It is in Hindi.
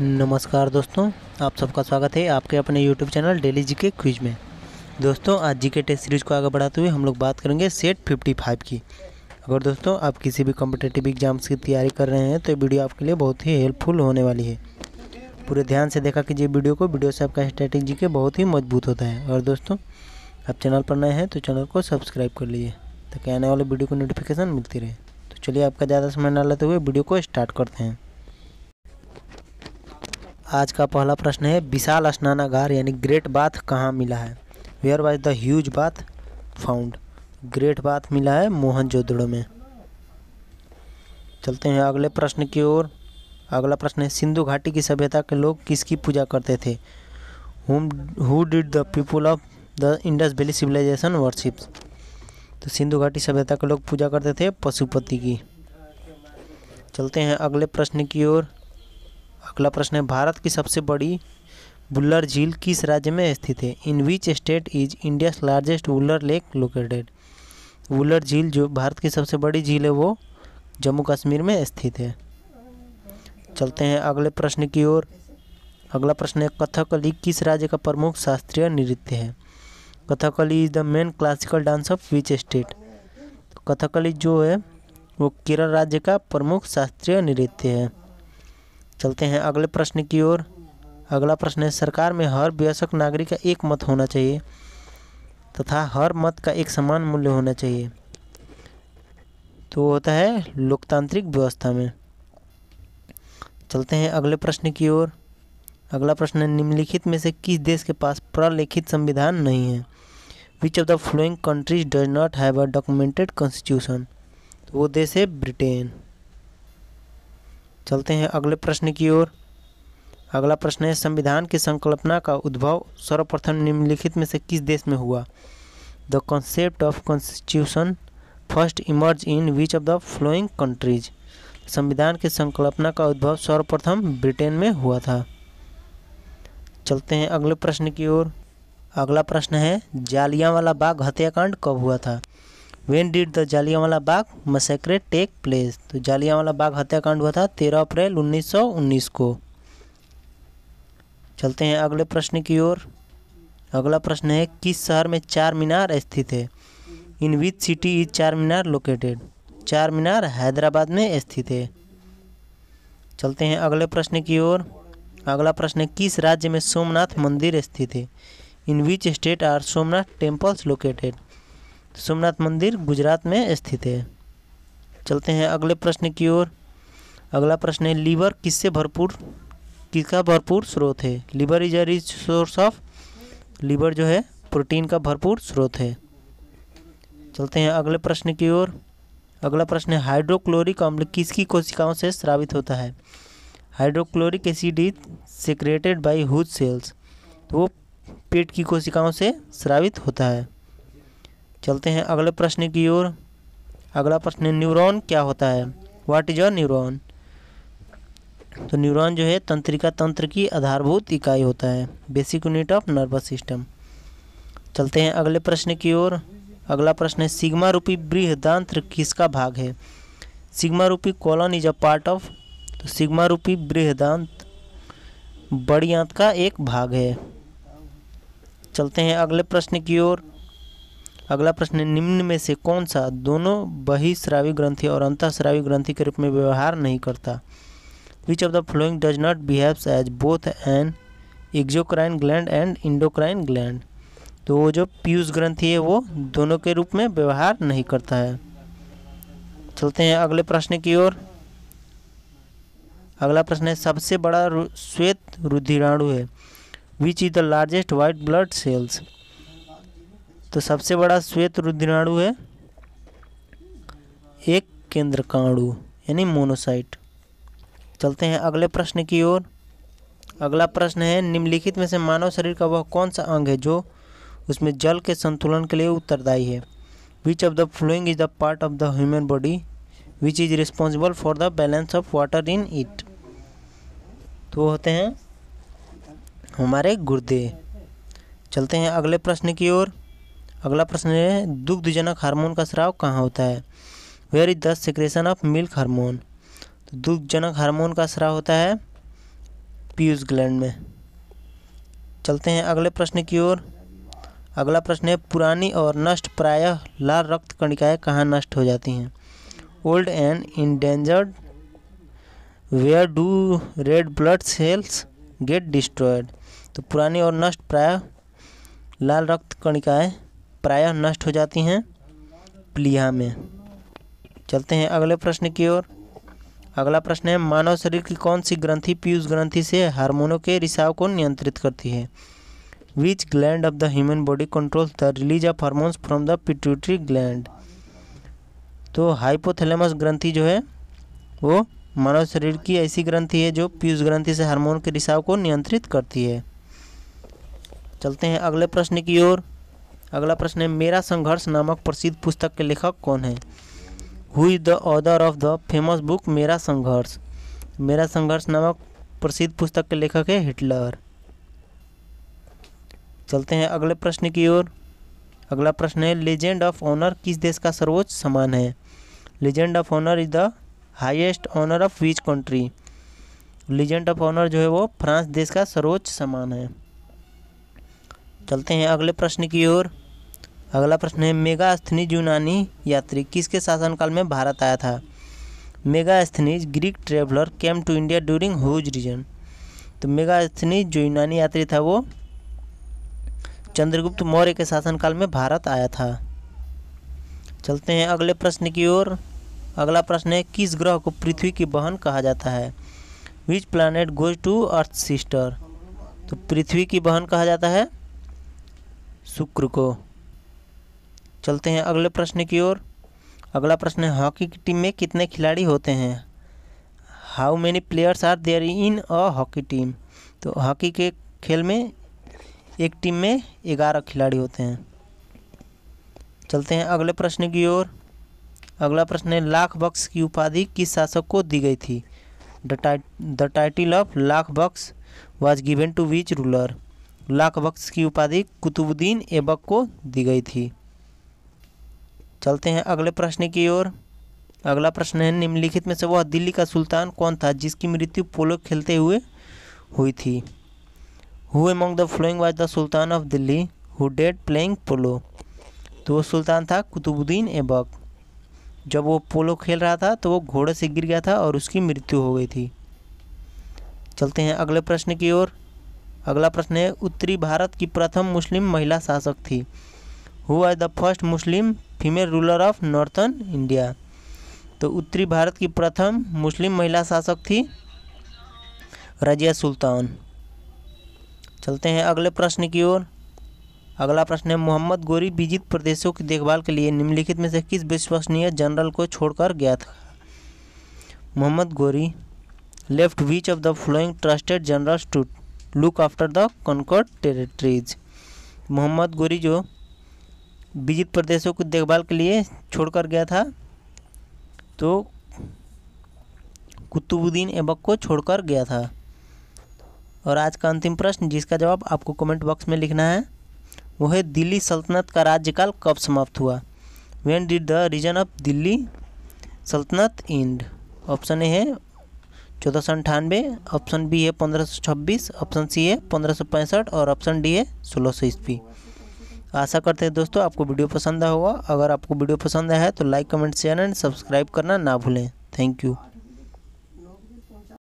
नमस्कार दोस्तों आप सबका स्वागत है आपके अपने यूट्यूब चैनल डेली जी के क्विज में दोस्तों आज जी के टेस्ट सीरीज़ को आगे बढ़ाते हुए हम लोग बात करेंगे सेट 55 की अगर दोस्तों आप किसी भी कॉम्पिटेटिव एग्जाम्स की तैयारी कर रहे हैं तो वीडियो आपके लिए बहुत ही हेल्पफुल होने वाली है पूरे ध्यान से देखा कीजिए वीडियो को वीडियो से आपका स्ट्रेटिंग के बहुत ही मजबूत होता है और दोस्तों आप चैनल पर नए हैं तो चैनल को सब्सक्राइब कर लीजिए ताकि आने वाले वीडियो को नोटिफिकेशन मिलती रहे तो चलिए आपका ज़्यादा समय ना लेते हुए वीडियो को स्टार्ट करते हैं आज का पहला प्रश्न है विशाल स्नानागार यानी ग्रेट बाथ कहाँ मिला है where was the huge bath found great bath मिला है मोहनजोदड़ो में चलते हैं अगले प्रश्न की ओर अगला प्रश्न है सिंधु घाटी की सभ्यता के लोग किसकी पूजा करते थे whom who did the people of the Indus valley civilisation worship तो सिंधु घाटी सभ्यता के लोग पूजा करते थे पशुपति की चलते हैं अगले प्रश्न की ओर अगला प्रश्न है भारत की सबसे बड़ी बुल्लर झील किस राज्य में स्थित है in which state is India largest Wular lake located Wular झील जो भारत की सबसे बड़ी झील है वो जम्मू कश्मीर में स्थित है चलते हैं अगले प्रश्न की ओर अगला प्रश्न है कथकली किस राज्य का प्रमुख शास्त्रीय नृत्य है Kathakali is the main classical dance of which state Kathakali जो है वो केरल राज्य का प्रमुख शास्त्रीय नृत्य है चलते हैं अगले प्रश्न की ओर अगला प्रश्न है सरकार में हर वयस्क नागरिक का एक मत होना चाहिए तथा हर मत का एक समान मूल्य होना चाहिए तो होता है लोकतांत्रिक व्यवस्था में चलते हैं अगले प्रश्न की ओर अगला प्रश्न है निम्नलिखित में से किस देश के पास प्रलिखित संविधान नहीं है which of the following countries does not have a documented constitution वो देश है ब्रिटेन चलते हैं अगले प्रश्न की ओर अगला प्रश्न है संविधान की संकल्पना का उद्भव सर्वप्रथम निम्नलिखित में से किस देश में हुआ the concept of constitution first emerge in which of the following countries संविधान की संकल्पना का उद्भव सर्वप्रथम ब्रिटेन में हुआ था चलते हैं अगले प्रश्न की ओर अगला प्रश्न है जालियांवाला बाग हत्याकांड कब हुआ था when did the Jallianwala Bagh massacre take place तो जालियांवाला बाग हत्याकांड हुआ था तेरह अप्रैल 1919 को चलते हैं अगले प्रश्न की ओर अगला प्रश्न है किस शहर में चार मीनार स्थित है इन विच सिटी इज चार मीनार लोकेटेड चार मीनार हैदराबाद में स्थित है चलते हैं अगले प्रश्न की ओर अगला प्रश्न है किस राज्य में सोमनाथ मंदिर स्थित है in which state are Somnath temples located Somnath मंदिर गुजरात में स्थित है चलते हैं अगले प्रश्न की ओर अगला प्रश्न है लीवर किससे भरपूर किसका भरपूर स्रोत है liver is a rich source of liver जो है प्रोटीन का भरपूर स्रोत है चलते हैं अगले प्रश्न की ओर अगला प्रश्न है हाइड्रोक्लोरिक अम्ल किसकी कोशिकाओं से स्रावित होता है hydrochloric acid is secreted by whose cells वो पेट की कोशिकाओं से स्रावित होता है चलते हैं अगले प्रश्न की ओर अगला प्रश्न न्यूरॉन क्या होता है व्हाट इज अ न्यूरॉन तो न्यूरॉन जो है तंत्रिका तंत्र की आधारभूत इकाई होता है basic unit of nervous system चलते हैं अगले प्रश्न की ओर अगला प्रश्न है सिग्मा रूपी बृहदांत्र किसका भाग है सिग्मा रूपी colon is a part of तो सिग्मा रूपी बृहदांत बड़ी आंत का एक भाग है चलते हैं अगले प्रश्न की ओर अगला प्रश्न है निम्न में से कौन सा दोनों बहिश्रावी ग्रंथि और अंतःस्रावी ग्रंथि के रूप में व्यवहार नहीं करता which of the following does not behave as both an exocrine gland and endocrine gland तो वो जो पीयूष ग्रंथि है वो दोनों के रूप में व्यवहार नहीं करता है चलते हैं अगले प्रश्न की ओर अगला प्रश्न है सबसे बड़ा श्वेत रुधिराणु है which is the largest white blood cells तो सबसे बड़ा श्वेत रुद्राणु है एक केंद्रकाणु यानी मोनोसाइट चलते हैं अगले प्रश्न की ओर अगला प्रश्न है निम्नलिखित में से मानव शरीर का वह कौन सा अंग है जो उसमें जल के संतुलन के लिए उत्तरदायी है which of the following is the part of the human body which is responsible for the balance of water in it तो होते हैं हमारे गुर्दे चलते हैं अगले प्रश्न की ओर अगला प्रश्न है दुग्धजनक हार्मोन का स्राव कहाँ होता है where is the secretion of milk hormone तो दुग्धजनक हार्मोन का स्राव होता है पीयूष ग्लैंड में चलते हैं अगले प्रश्न की ओर अगला प्रश्न है पुरानी और नष्ट प्रायः लाल रक्त कणिकाएँ कहाँ नष्ट हो जाती हैं old and endangered where do red blood cells get destroyed तो पुरानी और नष्ट प्रायः लाल रक्त कणिकाएँ प्रायः नष्ट हो जाती हैं प्लीहा में चलते हैं अगले प्रश्न की ओर अगला प्रश्न है मानव शरीर की कौन सी ग्रंथि पीयूष ग्रंथि से हार्मोनों के रिसाव को नियंत्रित करती है which gland of the human body control the release of hormones from the pituitary gland तो हाइपोथैलेमस ग्रंथि जो है वो मानव शरीर की ऐसी ग्रंथि है जो पीयूष ग्रंथि से हार्मोन के रिसाव को नियंत्रित करती है चलते हैं अगले प्रश्न की ओर अगला प्रश्न है मेरा संघर्ष नामक प्रसिद्ध पुस्तक के लेखक कौन है who is the author of the famous book मेरा संघर्ष मेरा संघर्ष नामक प्रसिद्ध पुस्तक के लेखक है हिटलर चलते हैं अगले प्रश्न की ओर अगला प्रश्न है लेजेंड ऑफ ऑनर किस देश का सर्वोच्च सम्मान है legend of honour is the highest honour of which country legend of honour जो है वो फ्रांस देश का सर्वोच्च सम्मान है चलते हैं अगले प्रश्न की ओर अगला प्रश्न है मेगास्थनीज यूनानी यात्री किसके शासनकाल में भारत आया था Megasthenes Greek traveller came to India during whose region तो मेगास्थनीज जो यूनानी यात्री था वो चंद्रगुप्त मौर्य के शासनकाल में भारत आया था चलते हैं अगले प्रश्न की ओर अगला प्रश्न है किस ग्रह को पृथ्वी की बहन कहा जाता है which planet goes to earth sister तो पृथ्वी की बहन कहा जाता है शुक्र को चलते हैं अगले प्रश्न की ओर अगला प्रश्न है हॉकी की टीम में कितने खिलाड़ी होते हैं how many players are there in a hockey team तो हॉकी के खेल में एक टीम में ग्यारह खिलाड़ी होते हैं चलते हैं अगले प्रश्न की ओर अगला प्रश्न है लाख बक्स की उपाधि किस शासक को दी गई थी the title of Lakh Bakhsh was given to which ruler Lakh Bakhsh की उपाधि कुतुबुद्दीन ऐबक को दी गई थी चलते हैं अगले प्रश्न की ओर अगला प्रश्न है निम्नलिखित में से वह दिल्ली का सुल्तान कौन था जिसकी मृत्यु पोलो खेलते हुए हुई थी who among the following was the sultan of Delhi who dead playing polo तो वो सुल्तान था कुतुबुद्दीन एबक जब वो पोलो खेल रहा था तो वो घोड़े से गिर गया था और उसकी मृत्यु हो गई थी चलते हैं अगले प्रश्न की ओर अगला प्रश्न है उत्तरी भारत की प्रथम मुस्लिम महिला शासक थी who was the first Muslim female ruler of northern India तो उत्तरी भारत की प्रथम मुस्लिम महिला शासक थी रजिया सुल्तान चलते हैं अगले प्रश्न की ओर अगला प्रश्न है मोहम्मद गोरी विजित प्रदेशों की देखभाल के लिए निम्नलिखित में से किस विश्वसनीय जनरल को छोड़कर गया था Mohammad Ghori left which of the following trusted generals to look after the conquered territories Mohammad Ghori जो विजित प्रदेशों की देखभाल के लिए छोड़कर गया था तो कुतुबुद्दीन ऐबक को छोड़कर गया था और आज का अंतिम प्रश्न जिसका जवाब आपको कमेंट बॉक्स में लिखना है वो है दिल्ली सल्तनत का राज्यकाल कब समाप्त हुआ when did the region of Delhi sultanate end option A है चौदह सौ अंठानवे ऑप्शन बी है पंद्रह सौ छब्बीस ऑप्शन सी है पंद्रह सौ पैंसठ और ऑप्शन डी है सोलह सौ ईस्वी आशा करते हैं दोस्तों आपको वीडियो पसंद आया होगा अगर आपको वीडियो पसंद आया है तो like comment share and subscribe करना ना भूलें थैंक यू